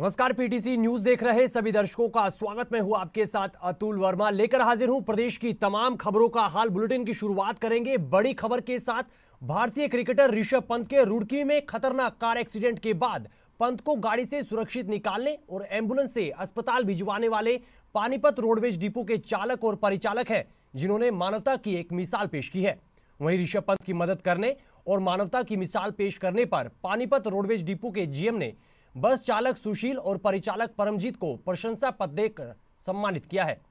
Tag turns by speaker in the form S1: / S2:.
S1: नमस्कार PTC news देख रहे सभी दर्शकों का स्वागत मैं हूं आपके साथ अतुल वर्मा लेकर हाजिर हूं प्रदेश की तमाम खबरों का हाल बुलेटिन की शुरुआत करेंगे बड़ी खबर के साथ भारतीय क्रिकेटर ऋषभ पंत के रुड़की में खतरनाक कार एक्सीडेंट के बाद पंत को गाड़ी से सुरक्षित निकालने और एम्बुलेंस से अस्पताल भिजवाने वाले पानीपत रोडवेज डिपो के चालक और परिचालक है जिन्होंने मानवता की एक मिसाल पेश की है वहीं ऋषभ पंत की मदद करने और मानवता की मिसाल पेश करने पर पानीपत रोडवेज डिपो के जीएम ने बस चालक सुशील और परिचालक परमजीत को प्रशंसा पद देकर सम्मानित किया है